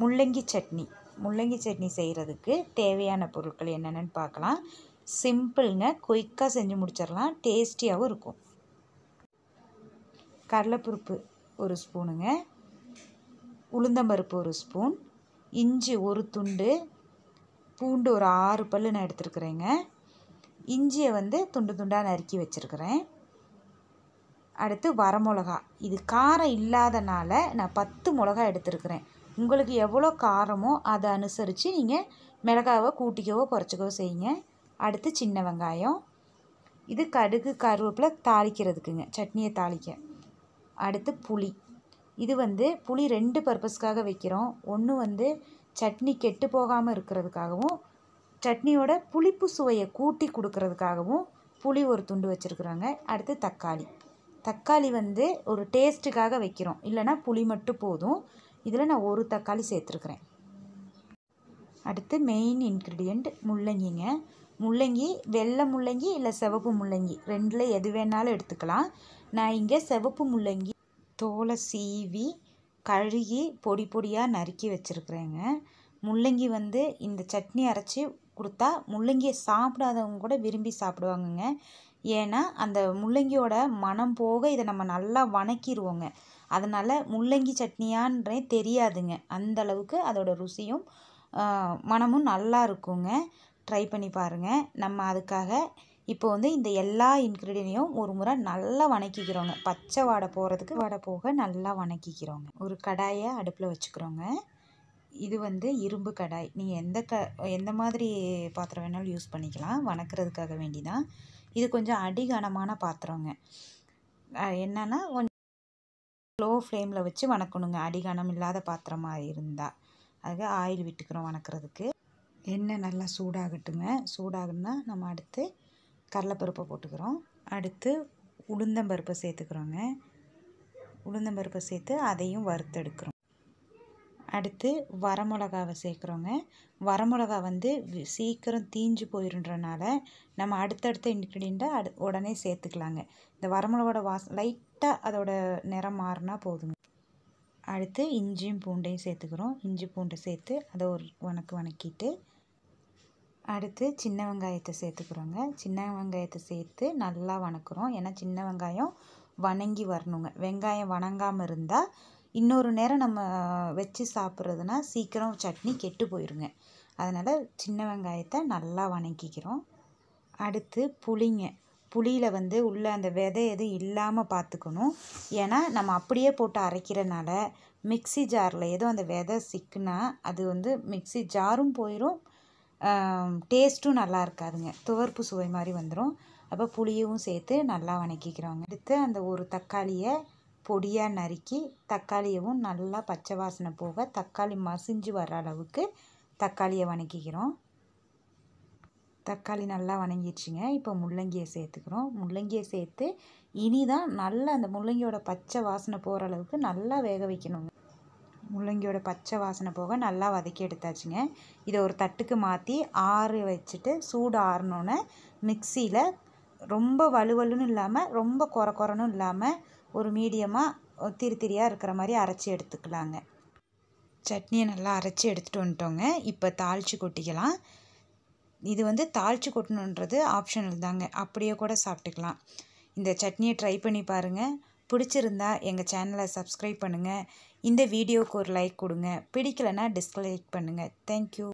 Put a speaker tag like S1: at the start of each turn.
S1: முள்ளங்கி சட்னி முள்ளங்கி சட்னி செய்கிறதுக்கு தேவையான பொருட்கள் என்னென்னு பார்க்கலாம் சிம்பிள்ங்க குயிக்காக செஞ்சு முடிச்சிடலாம் டேஸ்டியாகவும் இருக்கும் கடலைப்பருப்பு ஒரு ஸ்பூனுங்க உளுந்தம்பருப்பு ஒரு ஸ்பூன் இஞ்சி ஒரு துண்டு பூண்டு ஒரு ஆறு பல்லு நான் எடுத்துருக்குறேங்க இஞ்சியை வந்து துண்டு துண்டாக நறுக்கி வச்சுருக்கிறேன் அடுத்து வரமிளகா இது காரம் இல்லாதனால நான் பத்து மிளகா எடுத்துருக்குறேன் உங்களுக்கு எவ்வளோ காரமோ அதை அனுசரித்து நீங்கள் மிளகாவை கூட்டிக்கவோ குறைச்சிக்கவோ செய்யுங்க அடுத்து சின்ன வெங்காயம் இது கடுகு கருவேப்பில் தாளிக்கிறதுக்குங்க சட்னியை தாளிக்க அடுத்து புளி இது வந்து புளி ரெண்டு பர்பஸ்க்காக வைக்கிறோம் ஒன்று வந்து சட்னி கெட்டு போகாமல் இருக்கிறதுக்காகவும் சட்னியோட புளிப்பு சுவையை கூட்டி கொடுக்கறதுக்காகவும் புளி ஒரு துண்டு வச்சுருக்குறாங்க அடுத்து தக்காளி தக்காளி வந்து ஒரு டேஸ்ட்டுக்காக வைக்கிறோம் இல்லைனா புளி மட்டும் போதும் இதில் நான் ஒரு தக்காளி சேர்த்துருக்குறேன் அடுத்து மெயின் இன்க்ரீடியண்ட் முள்ளங்கிங்க முள்ளங்கி வெள்ளை முள்ளங்கி இல்லை சிவப்பு முள்ளங்கி ரெண்டில் எது வேணாலும் எடுத்துக்கலாம் நான் இங்கே சிவப்பு முள்ளங்கி தோலை சீவி கழுகி பொடி பொடியாக நறுக்கி வச்சுருக்குறேங்க முள்ளங்கி வந்து இந்த சட்னி அரைச்சி கொடுத்தா முள்ளங்கியை சாப்பிடாதவங்க கூட விரும்பி சாப்பிடுவாங்கங்க ஏன்னா அந்த முள்ளங்கியோட மனம் போக இதை நம்ம நல்லா வணக்கிடுவோங்க அதனால் முள்ளங்கி சட்னியான்றே தெரியாதுங்க அந்தளவுக்கு அதோடய ருசியும் மனமும் நல்லா இருக்குங்க ட்ரை பண்ணி பாருங்கள் நம்ம அதுக்காக இப்போ வந்து இந்த எல்லா இன்க்ரீடியனையும் ஒரு முறை நல்லா வணக்கிக்கிறோங்க பச்சை வாடை போகிறதுக்கு வடை போக நல்லா வணக்கிக்கிறோங்க ஒரு கடாயை அடுப்பில் வச்சுக்கிறோங்க இது வந்து இரும்பு கடாய் நீங்கள் எந்த க எந்த மாதிரி பாத்திரம் வேணாலும் யூஸ் பண்ணிக்கலாம் வணக்கிறதுக்காக வேண்டி தான் இது கொஞ்சம் அடிகனமான பாத்திரங்க என்னென்னா கொஞ்சம் லோ ஃப்ளேமில் வச்சு வணக்கணுங்க அடிகனம் இல்லாத பாத்திரமாக இருந்தால் அதுக்கு ஆயில் விட்டுக்கிறோம் வணக்கிறதுக்கு எண்ணெய் நல்லா சூடாகட்டுங்க சூடாகுனா நம்ம அடுத்து கடலைப்பருப்பை போட்டுக்கிறோம் அடுத்து உளுந்தம்பருப்பை சேர்த்துக்கிறோங்க உளுந்தம்பருப்பை சேர்த்து அதையும் வறுத்தெடுக்கிறோம் அடுத்து வரமிளகாவை சேர்க்குறோங்க வரமிளகா வந்து சீக்கிரம் தீஞ்சு போயிருன்றனால நம்ம அடுத்தடுத்த இன்க்ரீடியண்ட்டை அடு உடனே சேர்த்துக்கலாங்க இந்த வரமிளகோட வாச லைட்டாக அதோட நிறம் மாறினா போதுங்க அடுத்து இஞ்சியும் பூண்டையும் சேர்த்துக்கிறோம் இஞ்சி பூண்டு சேர்த்து அதை ஒரு உனக்கு வணக்கிட்டு அடுத்து சின்ன வெங்காயத்தை சேர்த்துக்கிறோங்க சின்ன வெங்காயத்தை சேர்த்து நல்லா வணக்குறோம் ஏன்னா சின்ன வெங்காயம் வணங்கி வரணுங்க வெங்காயம் வணங்காமல் இருந்தால் இன்னொரு நேரம் நம்ம வச்சு சாப்பிட்றதுனா சீக்கிரம் சட்னி கெட்டு போயிடுங்க அதனால் சின்ன வெங்காயத்தை நல்லா வணங்கிக்கிறோம் அடுத்து புளிங்க புளியில் வந்து உள்ளே அந்த விதை எதுவும் இல்லாமல் பார்த்துக்கணும் ஏன்னா நம்ம அப்படியே போட்டு அரைக்கிறனால மிக்சி ஜாரில் ஏதோ அந்த விதை சிக்குனா அது வந்து மிக்சி ஜாரும் போயிடும் டேஸ்ட்டும் நல்லா இருக்காதுங்க துவர்ப்பு சுவை மாதிரி வந்துடும் அப்போ புளியவும் சேர்த்து நல்லா வணக்கிக்கிறோங்க எடுத்து அந்த ஒரு தக்காளியை பொடியாக நறுக்கி தக்காளியவும் நல்லா பச்சை வாசனை போக தக்காளி மசிஞ்சு வர அளவுக்கு தக்காளியை வணக்கிக்கிறோம் தக்காளி நல்லா வணங்கிடுச்சுங்க இப்போ முள்ளங்கியை சேர்த்துக்கிறோம் முள்ளங்கியை சேர்த்து இனி தான் நல்லா அந்த முள்ளங்கியோட பச்சை வாசனை போகிற அளவுக்கு நல்லா வேக வைக்கணுங்க முள்ளங்கியோட பச்சை வாசனை போக நல்லா வதக்கி எடுத்தாச்சுங்க இதை ஒரு தட்டுக்கு மாற்றி ஆற வச்சுட்டு சூடு ஆறினோன்னே மிக்சியில் ரொம்ப வலுவலுன்னு இல்லாமல் ரொம்ப குற குறனும் இல்லாமல் ஒரு மீடியமாக திரி திரியாக இருக்கிற மாதிரி அரைச்சி எடுத்துக்கலாங்க சட்னியை நல்லா அரைச்சி எடுத்துகிட்டு வந்துட்டோங்க இப்போ தாளித்து கொட்டிக்கலாம் இது வந்து தாளித்து கொட்டணுன்றது ஆப்ஷனல் தாங்க அப்படியே கூட சாப்பிட்டுக்கலாம் இந்த சட்னியை ட்ரை பண்ணி பாருங்கள் பிடிச்சிருந்தா எங்கள் சேனலை சப்ஸ்கிரைப் பண்ணுங்கள் இந்த வீடியோவுக்கு ஒரு லைக் கொடுங்க பிடிக்கலைன்னா டிஸ்கலைக் பண்ணுங்கள் தேங்க்யூ